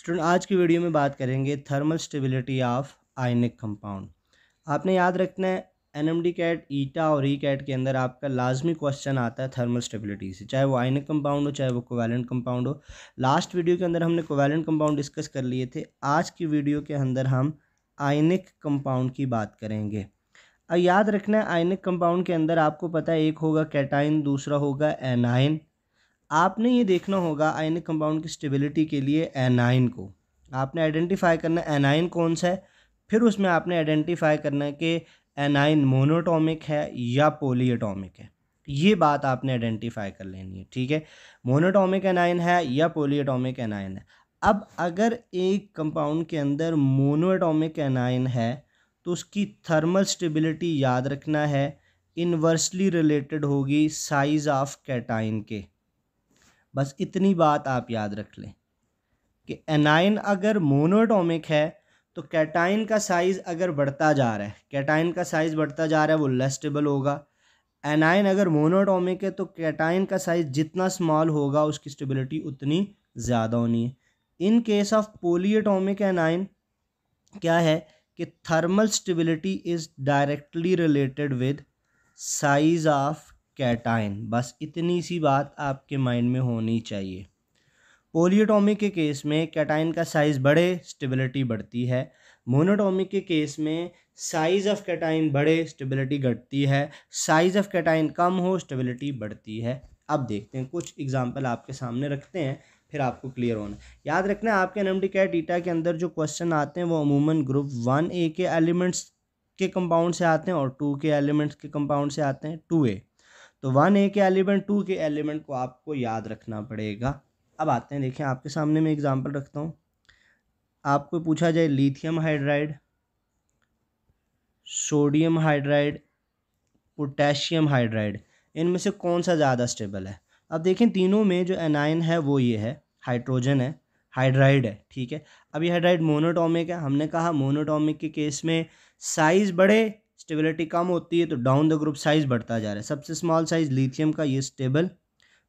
student आज की video में बात करेंगे thermal stability of ionic compound आपने याद रखना है एन एम डी कैट ईटा और ई e कैट के अंदर आपका लाजमी क्वेश्चन आता है थर्मल स्टेबिलिटी से चाहे वो आयनिक कंपाउंड हो चाहे वो कोवैलेंट कंपाउंड हो लास्ट वीडियो के अंदर हमने कोवैलेंट कंपाउंड डिस्कस कर लिए थे आज की वीडियो के अंदर हम आयनिक कंपाउंड की बात करेंगे अब याद रखना है आयनिक कंपाउंड के अंदर आपको पता है एक होगा कैटाइन दूसरा होगा एनाइन आपने ये देखना होगा आयनिक कंपाउंड की स्टेबिलिटी के लिए एनाइन को आपने आइडेंटिफाई करना एनाइन कौन सा है फिर उसमें आपने आइडेंटिफाई करना है कि एनाइन मोनोटॉमिक है या पोलियोटोमिक है ये बात आपने आइडेंटिफाई कर लेनी है ठीक है मोनोटॉमिक एनाइन है या पोलियोटोमिक एनाइन है अब अगर एक कंपाउंड के अंदर मोनोएटॉमिक एनाइन है तो उसकी थर्मल स्टेबिलिटी याद रखना है इन्वर्सली रिलेटेड होगी साइज़ ऑफ कैटाइन के बस इतनी बात आप याद रख लें कि एनाइन अगर मोनोटोमिक है तो कैटाइन का साइज़ अगर बढ़ता जा रहा है कैटाइन का साइज़ बढ़ता जा रहा है वो लेस स्टेबल होगा एनाइन अगर मोनोटोमिक है तो कैटाइन का साइज़ जितना स्मॉल होगा उसकी स्टेबिलिटी उतनी ज़्यादा होनी है in case of polyatomic anion क्या है कि thermal stability is directly related with size of cation बस इतनी सी बात आपके माइंड में होनी चाहिए पोलियोटोमी के केस में कैटाइन का साइज़ बढ़े स्टेबिलिटी बढ़ती है मोनोटोमी के केस में साइज़ ऑफ कैटाइन बढ़े स्टेबिलिटी घटती है साइज़ ऑफ कैटाइन कम हो स्टेबिलिटी बढ़ती है अब देखते हैं कुछ एग्जाम्पल आपके सामने रखते हैं फिर आपको क्लियर होना याद रखना आपके एन एम डी कैट के अंदर जो क्वेश्चन आते हैं वो अमूमन ग्रुप वन ए के एलिमेंट्स के कंपाउंड से आते हैं और टू के एलिमेंट्स के कंपाउंड से आते हैं टू ए तो वन ए के एलिमेंट टू के एलिमेंट को आपको याद रखना पड़ेगा अब आते हैं देखें आपके सामने मैं एग्ज़ाम्पल रखता हूँ आपको पूछा जाए lithium hydride sodium hydride potassium hydride इनमें से कौन सा ज़्यादा स्टेबल है अब देखें तीनों में जो एनाइन है वो ये है हाइड्रोजन है हाइड्राइड है ठीक है अब ये हाइड्राइड मोनोटॉमिक है हमने कहा मोनोटॉमिक के केस में साइज़ बड़े स्टेबिलिटी कम होती है तो डाउन द ग्रुप साइज़ बढ़ता जा रहा है सबसे स्मॉल साइज़ लिथियम का ये स्टेबल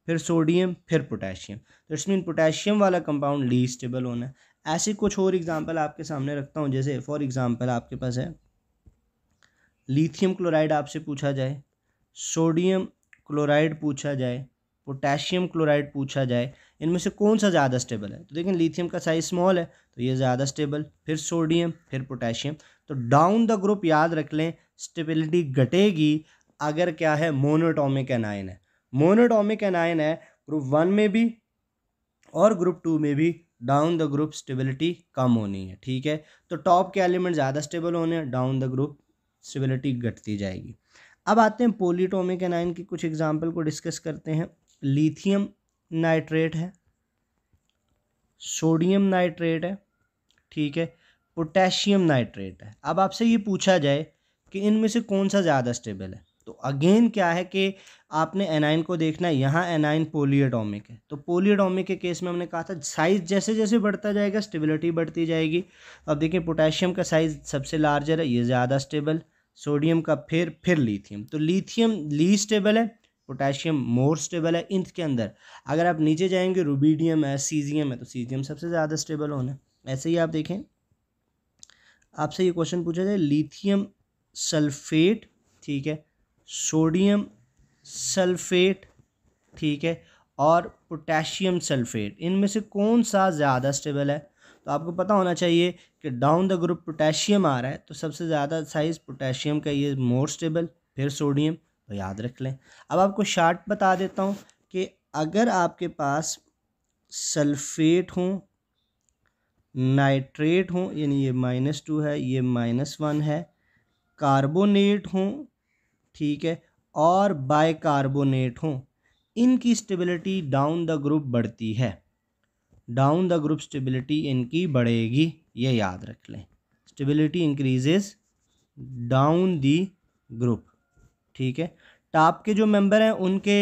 फिर सोडियम फिर पोटेशियम तो इट्स मीन पोटेशियम वाला कंपाउंड ली स्टेबल होना है ऐसे कुछ और एग्जांपल आपके सामने रखता हूँ जैसे फॉर एग्जांपल आपके पास है लिथियम क्लोराइड आपसे पूछा जाए सोडियम क्लोराइड पूछा जाए पोटेशियम क्लोराइड पूछा जाए इनमें से कौन सा ज़्यादा स्टेबल है तो देखें लिथियम का साइज़ स्मॉल है तो ये ज़्यादा स्टेबल फिर सोडियम फिर पोटेशियम तो डाउन द ग्रुप याद रख लें स्टेबिलिटी घटेगी अगर क्या है मोनोटोमिक एनाइन है मोनोटोमिक एनाइन है ग्रुप वन में भी और ग्रुप टू में भी डाउन द ग्रुप स्टेबिलिटी कम होनी है ठीक है तो टॉप के एलिमेंट ज़्यादा स्टेबल होने हैं डाउन द ग्रुप स्टेबिलिटी घटती जाएगी अब आते हैं पोलीटोमिक एनाइन की कुछ एग्जाम्पल को डिस्कस करते हैं लिथियम नाइट्रेट है सोडियम नाइट्रेट है ठीक है पोटेशियम नाइट्रेट है अब आपसे ये पूछा जाए कि इनमें से कौन सा ज़्यादा स्टेबल है तो अगेन क्या है कि आपने एनाइन को देखना है यहाँ एनाइन पोलियोडोमिक है तो पोलियोडोमिक के केस में हमने कहा था साइज़ जैसे जैसे बढ़ता जाएगा स्टेबिलिटी बढ़ती जाएगी अब देखिए पोटेशियम का साइज़ सबसे लार्जर है ये ज़्यादा स्टेबल सोडियम का फिर फिर लीथियम तो लीथियम ली स्टेबल है पोटेशियम मोर स्टेबल है इंथ के अंदर अगर आप नीचे जाएंगे रूबीडियम है सीजियम है तो सीजियम सबसे ज़्यादा स्टेबल होना ऐसे ही आप देखें आपसे ये क्वेश्चन पूछा जाए लिथियम सल्फेट ठीक है सोडियम सल्फेट ठीक है और पोटेशियम सल्फेट इनमें से कौन सा ज़्यादा स्टेबल है तो आपको पता होना चाहिए कि डाउन द ग्रुप पोटेशियम आ रहा है तो सबसे ज़्यादा साइज़ पोटेशियम का ये मोर स्टेबल फिर सोडियम तो याद रख लें अब आपको शार्ट बता देता हूँ कि अगर आपके पास सल्फेट हों नाइट्रेट हों यानी ये माइनस टू है ये माइनस वन है कार्बोनेट हों ठीक है और बायकार्बोनेट हों इनकी स्टेबिलिटी डाउन द ग्रुप बढ़ती है डाउन द ग्रुप स्टेबिलिटी इनकी बढ़ेगी ये याद रख लें stability increases down the group ठीक है टाप के जो मेंबर हैं उनके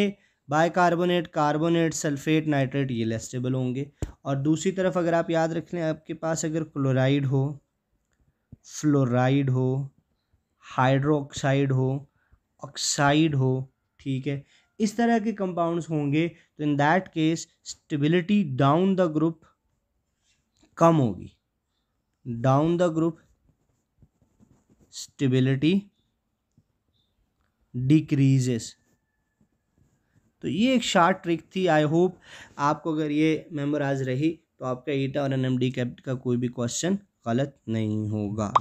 बायकार्बोनेट कार्बोनेट सल्फेट नाइट्रेट ये लेस स्टेबल होंगे और दूसरी तरफ अगर आप याद रख लें आपके पास अगर क्लोराइड हो फ्लोराइड हो हाइड्रोक्साइड हो ऑक्साइड हो ठीक है इस तरह के कंपाउंड्स होंगे तो in that case stability down the group कम होगी down the group stability decreases तो ये एक शार्ट ट्रिक थी आई होप आपको अगर ये मेमोराइज रही तो आपका ईटा और एन एम डी कैप्ट का कोई भी क्वेश्चन गलत नहीं होगा